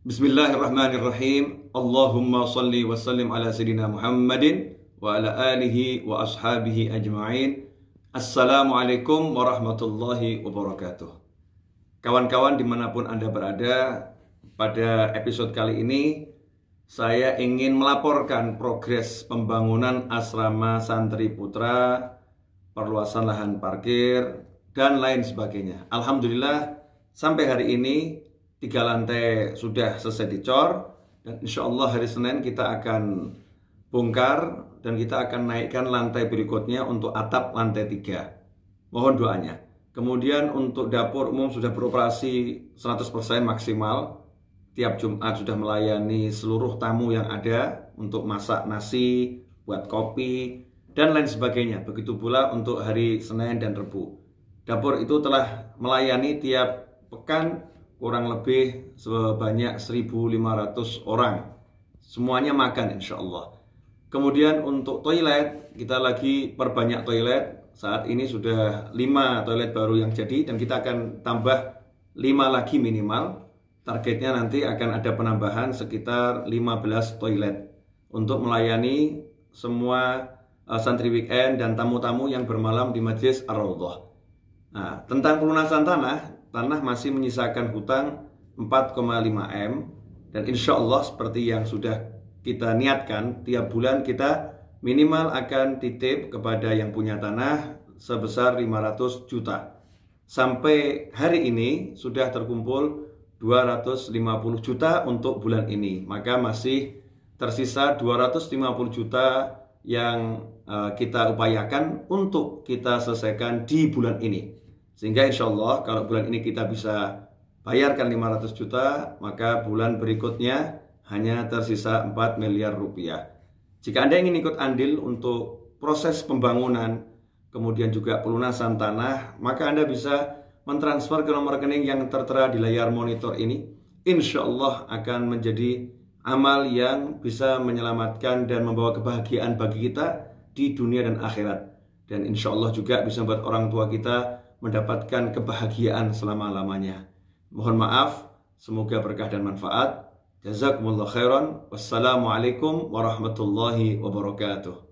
Bismillahirrahmanirrahim. Allahumma salli wa sallim ala sayyidina Muhammadin wa ala alihi wa ashabihi ajma'in. Assalamualaikum warahmatullahi wabarakatuh. Kawan-kawan dimanapun Anda berada, pada episode kali ini saya ingin melaporkan progres pembangunan asrama santri putra, perluasan lahan parkir, dan lain sebagainya. Alhamdulillah, sampai hari ini tiga lantai sudah selesai dicor dan insya Allah hari Senin kita akan bongkar dan kita akan naikkan lantai berikutnya untuk atap lantai tiga. Mohon doanya. Kemudian untuk dapur umum sudah beroperasi 100% maksimal. Tiap Jumat sudah melayani seluruh tamu yang ada untuk masak nasi, buat kopi, dan lain sebagainya. Begitu pula untuk hari Senin dan Rebu. Dapur itu telah melayani tiap pekan kurang lebih sebanyak 1.500 orang. Semuanya makan insya Allah. Kemudian untuk toilet, kita lagi perbanyak toilet. Saat ini sudah 5 toilet baru yang jadi dan kita akan tambah 5 lagi minimal. Targetnya nanti akan ada penambahan sekitar 15 toilet untuk melayani semua eh, santri weekend dan tamu-tamu yang bermalam di Majlis Ar-Raudhah. Nah, tentang pelunasan tanah, tanah masih menyisakan hutang 4,5 M dan insya Allah seperti yang sudah kita niatkan tiap bulan kita minimal akan titip kepada yang punya tanah sebesar 500 juta. Sampai hari ini sudah terkumpul 250 juta untuk bulan ini. Maka masih tersisa 250 juta yang eh, kita upayakan untuk kita selesaikan di bulan ini. Sehingga insya Allah kalau bulan ini kita bisa bayarkan 500 juta, maka bulan berikutnya hanya tersisa 4 miliar rupiah. Jika Anda ingin ikut andil untuk proses pembangunan, kemudian juga pelunasan tanah, maka Anda bisa mentransfer ke nomor rekening yang tertera di layar monitor ini. Insya Allah akan menjadi amal yang bisa menyelamatkan dan membawa kebahagiaan bagi kita di dunia dan akhirat. Dan insya Allah juga bisa membuat orang tua kita mendapatkan kebahagiaan selama-lamanya. Mohon maaf, semoga berkah dan manfaat. Jazakumullah khairan. Wassalamualaikum warahmatullahi wabarakatuh.